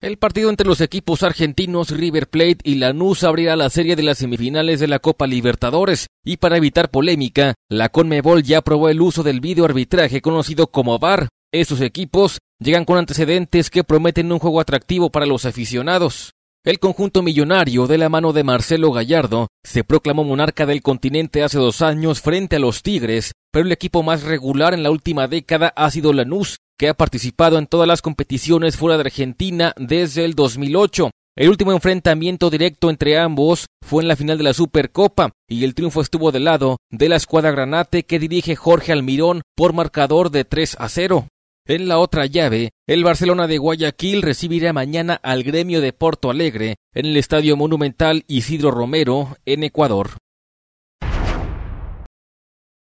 El partido entre los equipos argentinos River Plate y Lanús abrirá la serie de las semifinales de la Copa Libertadores y para evitar polémica, la Conmebol ya aprobó el uso del video arbitraje conocido como VAR. Esos equipos llegan con antecedentes que prometen un juego atractivo para los aficionados. El conjunto millonario de la mano de Marcelo Gallardo se proclamó monarca del continente hace dos años frente a los Tigres pero el equipo más regular en la última década ha sido Lanús, que ha participado en todas las competiciones fuera de Argentina desde el 2008. El último enfrentamiento directo entre ambos fue en la final de la Supercopa y el triunfo estuvo del lado de la escuadra granate que dirige Jorge Almirón por marcador de 3 a 0. En la otra llave, el Barcelona de Guayaquil recibirá mañana al gremio de Porto Alegre en el Estadio Monumental Isidro Romero, en Ecuador.